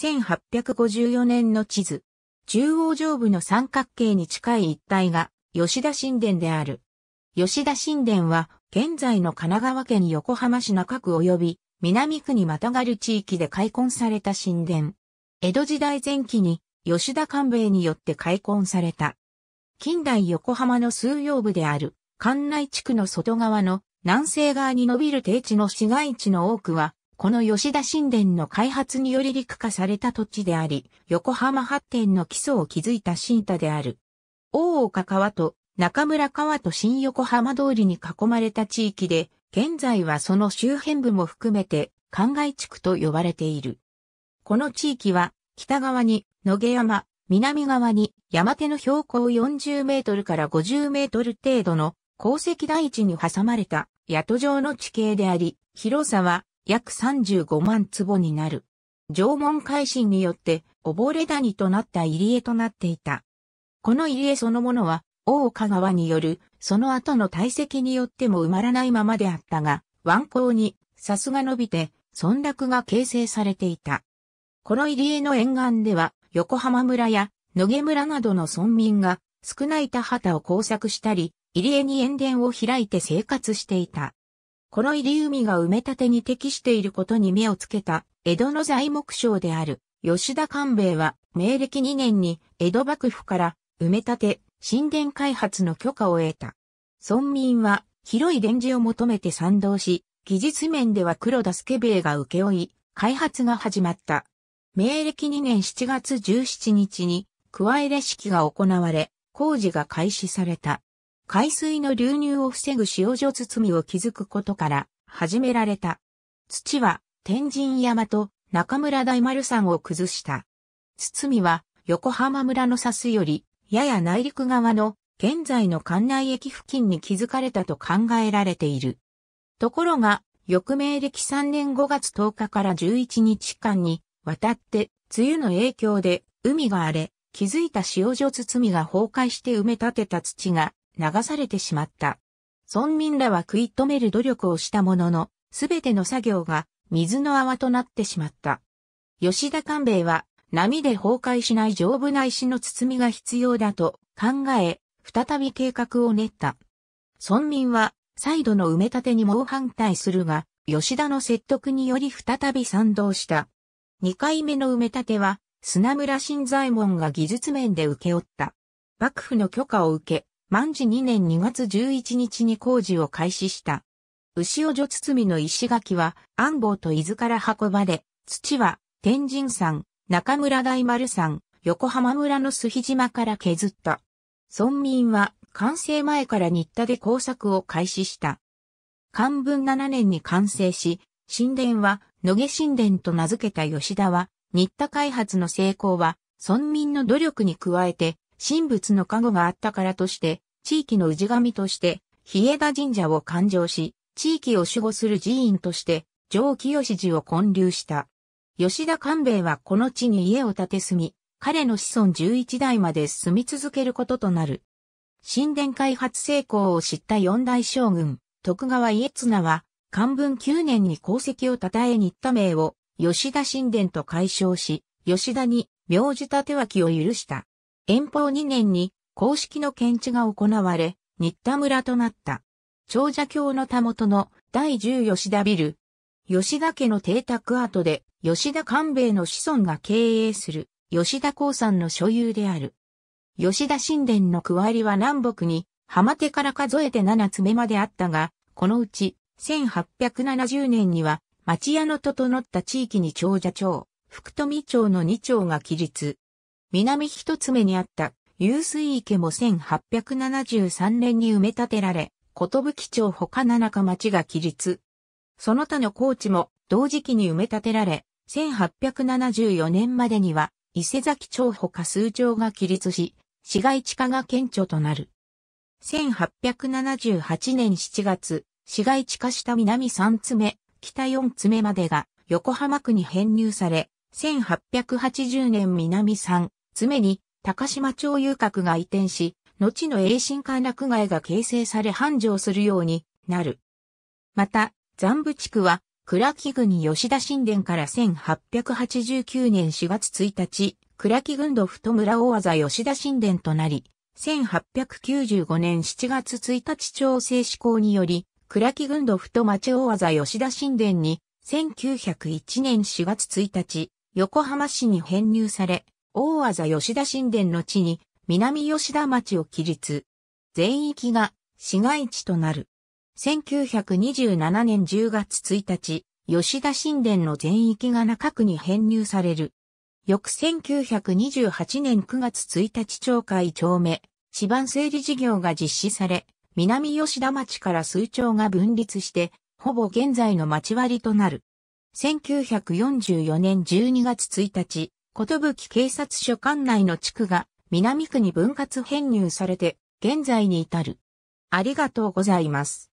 1854年の地図。中央上部の三角形に近い一帯が吉田神殿である。吉田神殿は現在の神奈川県横浜市中区及び南区にまたがる地域で開墾された神殿。江戸時代前期に吉田官兵衛によって開墾された。近代横浜の数要部である関内地区の外側の南西側に伸びる低地の市街地の多くはこの吉田神殿の開発により陸化された土地であり、横浜発展の基礎を築いた新田である。大岡川と中村川と新横浜通りに囲まれた地域で、現在はその周辺部も含めて、灌漑地区と呼ばれている。この地域は、北側に野毛山、南側に山手の標高40メートルから50メートル程度の鉱石台地に挟まれた、宿状の地形であり、広さは約35万坪になる。縄文改新によって溺れ谷となった入江となっていた。この入江そのものは、大岡川による、その後の堆積によっても埋まらないままであったが、湾口に、さすが伸びて、村落が形成されていた。この入江の沿岸では、横浜村や野毛村などの村民が、少ない田畑を工作したり、入江に塩田を開いて生活していた。この入海が埋め立てに適していることに目をつけた、江戸の材木商である、吉田官兵衛は、明暦2年に、江戸幕府から、埋め立て、神殿開発の許可を得た。村民は、広い電磁を求めて賛同し、技術面では黒田助兵衛が請負い、開発が始まった。明暦2年7月17日に、加えシ式が行われ、工事が開始された。海水の流入を防ぐ塩状包みを築くことから始められた。土は天神山と中村大丸山を崩した。堤は横浜村の砂すよりやや内陸側の現在の関内駅付近に築かれたと考えられている。ところが、翌明暦3年5月10日から11日間に渡って、梅雨の影響で海が荒れ、築いた塩状包みが崩壊して埋め立てた土が流されてしまった。村民らは食い止める努力をしたものの、すべての作業が水の泡となってしまった。吉田官兵衛は波で崩壊しない丈夫な石の包みが必要だと考え、再び計画を練った。村民は再度の埋め立てに猛反対するが、吉田の説得により再び賛同した。2回目の埋め立ては、砂村新左衛門が技術面で請け負った。幕府の許可を受け、万治2年2月11日に工事を開始した。牛尾女包の石垣は安房と伊豆から運ばれ、土は天神山、中村大丸山、横浜村の須比島から削った。村民は完成前から新田で工作を開始した。漢文7年に完成し、神殿は野毛神殿と名付けた吉田は、新田開発の成功は村民の努力に加えて神仏の加護があったからとして、地域の氏神として、日枝神社を勘定し、地域を守護する寺院として、上清寺を建立した。吉田官兵衛はこの地に家を建て住み、彼の子孫11代まで住み続けることとなる。神殿開発成功を知った四大将軍、徳川家綱は、漢文9年に功績を称えに行った名を吉田神殿と解消し、吉田に名字立脇を許した。遠方2年に公式の検知が行われ、新田村となった。長者教のたもとの第10吉田ビル。吉田家の邸宅跡で、吉田官兵衛の子孫が経営する、吉田興産の所有である。吉田神殿の区割りは南北に、浜手から数えて7つ目まであったが、このうち、1870年には、町屋の整った地域に長者町、福富町の2町が起立。南一つ目にあった湧水池も1873年に埋め立てられ、き町他七中町が起立。その他の高地も同時期に埋め立てられ、1874年までには伊勢崎町他数町が起立し、市街地化が顕著となる。1878年7月、市街地化した南三つ目、北四つ目までが横浜区に編入され、1880年南三、常に高島町遊郭が移転し、後の栄新歓楽街が形成され繁盛するようになる。また、残部地区は、倉木郡吉田神殿から1889年4月1日、倉木郡土太村大技吉田神殿となり、1895年7月1日調整施行により、倉木郡土太町大技吉田神殿に、1901年4月1日、横浜市に編入され、大技吉田神殿の地に南吉田町を起立。全域が市街地となる。1927年10月1日、吉田神殿の全域が中区に編入される。翌1928年9月1日町会町目、地盤整理事業が実施され、南吉田町から数町が分立して、ほぼ現在の町割となる。1944年12月1日、寿警察署管内の地区が南区に分割編入されて現在に至る。ありがとうございます。